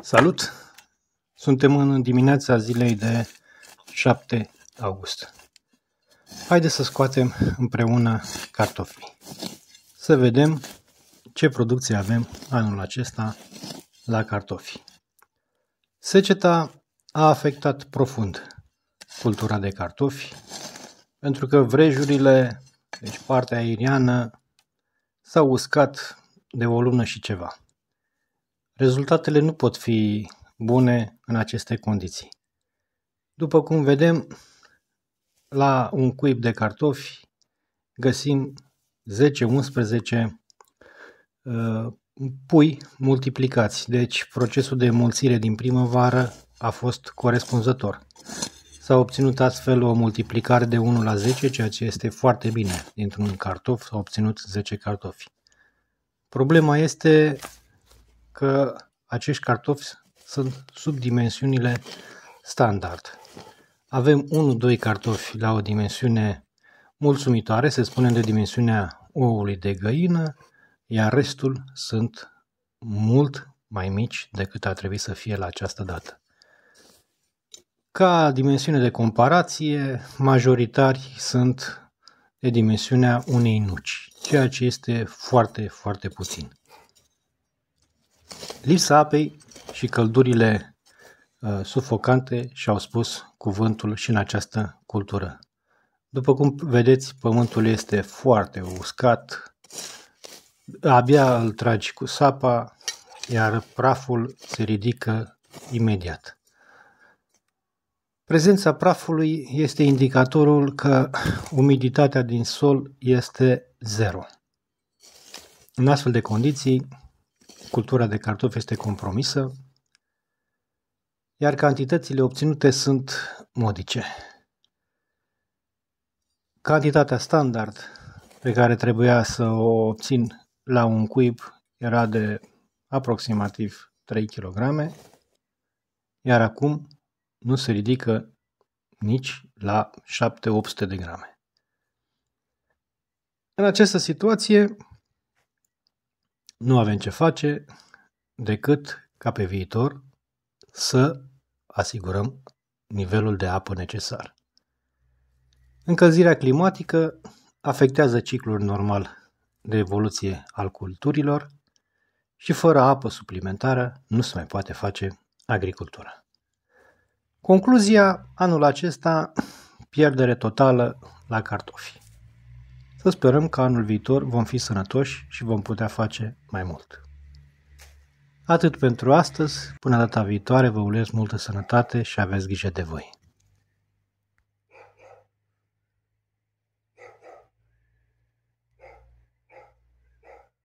Salut! Suntem în dimineața zilei de 7 august. Haideți să scoatem împreună cartofii. Să vedem ce producție avem anul acesta la cartofi. Seceta a afectat profund cultura de cartofi, pentru că vrejurile, deci partea aeriană, s-au uscat de o lună și ceva. Rezultatele nu pot fi bune în aceste condiții. După cum vedem, la un cuib de cartofi găsim 10-11 uh, pui multiplicați, deci procesul de mulțire din primăvară a fost corespunzător. S-a obținut astfel o multiplicare de 1 la 10, ceea ce este foarte bine. Dintr-un cartof s-au obținut 10 cartofi. Problema este că acești cartofi sunt sub dimensiunile standard. Avem 1-2 cartofi la o dimensiune mulțumitoare, se spune de dimensiunea oului de găină, iar restul sunt mult mai mici decât ar trebui să fie la această dată. Ca dimensiune de comparație, majoritari sunt de dimensiunea unei nuci, ceea ce este foarte, foarte puțin. Lipsa apei și căldurile uh, sufocante și-au spus cuvântul și în această cultură. După cum vedeți, pământul este foarte uscat, abia îl tragi cu sapa, iar praful se ridică imediat. Prezența prafului este indicatorul că umiditatea din sol este zero. În astfel de condiții, cultura de cartofi este compromisă, iar cantitățile obținute sunt modice. Cantitatea standard pe care trebuia să o obțin la un cuib era de aproximativ 3 kg, iar acum nu se ridică nici la 7-800 de grame. În această situație, nu avem ce face decât ca pe viitor să asigurăm nivelul de apă necesar. Încălzirea climatică afectează ciclul normal de evoluție al culturilor și fără apă suplimentară nu se mai poate face agricultura. Concluzia anul acesta pierdere totală la cartofi. Să sperăm că anul viitor vom fi sănătoși și vom putea face mai mult. Atât pentru astăzi, până data viitoare vă urez multă sănătate și aveți grijă de voi.